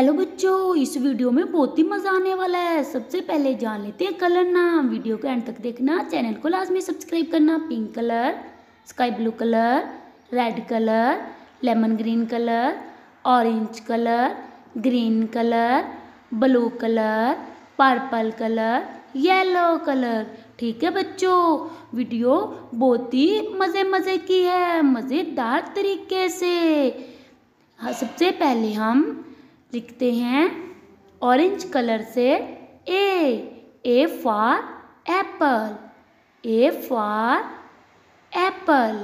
Hello बच्चों इस video में बहुत ही मज़ा आने वाला है सबसे पहले जान लेते हैं कलर नाम वीडियो को एंड तक देखना चैनल को लाजमी सब्सक्राइब करना pink colour sky blue colour red colour lemon green colour orange colour green colour blue colour purple colour yellow colour ठीक है बच्चों वीडियो बहुत ही मज़े मज़े की है मज़ेदार तरीके से हाँ, सबसे पहले हम लिखते हैं ऑरेंज कलर से A A for apple A for apple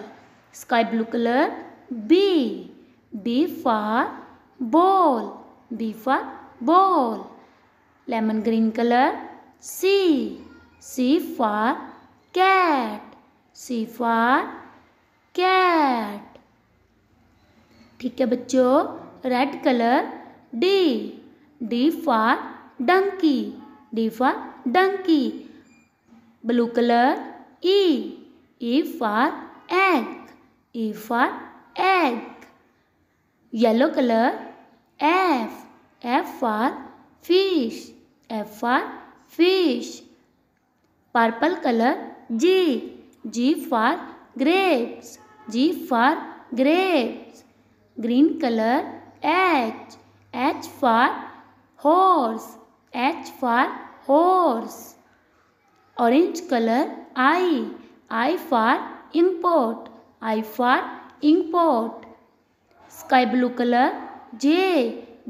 sky blue colour B B for ball B for ball lemon green colour C C for cat C for cat ठीक है बच्चों red colour D. D for donkey. D for donkey. Blue color E. E for egg. E for egg. Yellow color F. F for fish. F for fish. Purple color G. G for grapes. G for grapes. Green color H. H for horse H for horse orange colour I I for import I for import sky blue colour J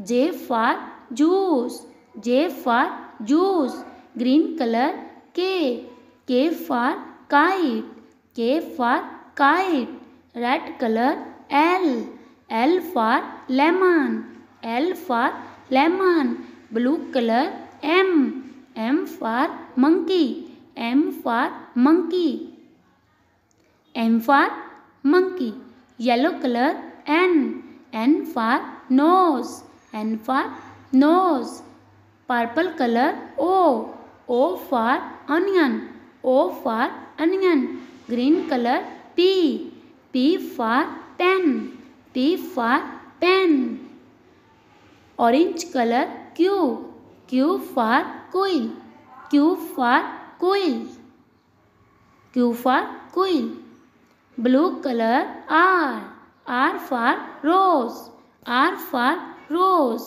J for juice J for juice green colour K K for kite K for kite red colour L L for lemon L for lemon blue color M M for monkey M for monkey M for monkey yellow color N N for nose N for nose purple color O O for onion O for onion green color P P for pen P for pen orange colour Q Q for koel Q for koel Q for koel blue colour R R for rose R for rose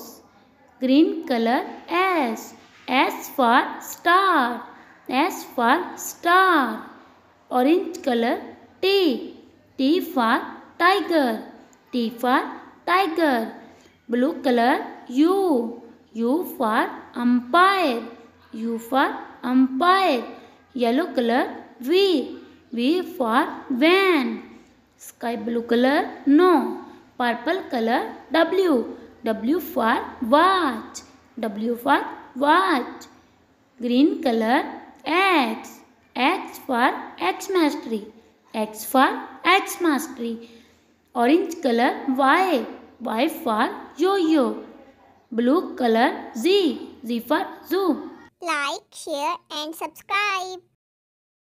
green colour S S for star S for star orange colour T T for tiger T for tiger blue colour U. U for umpire. U for umpire. Yellow color V. V for van. Sky blue color no. Purple color W. W for watch. W for watch. Green color X. X for X mastery. X for X mastery. Orange color Y. Y for yo-yo. blue color Z. Z for zoo. Like, share and subscribe.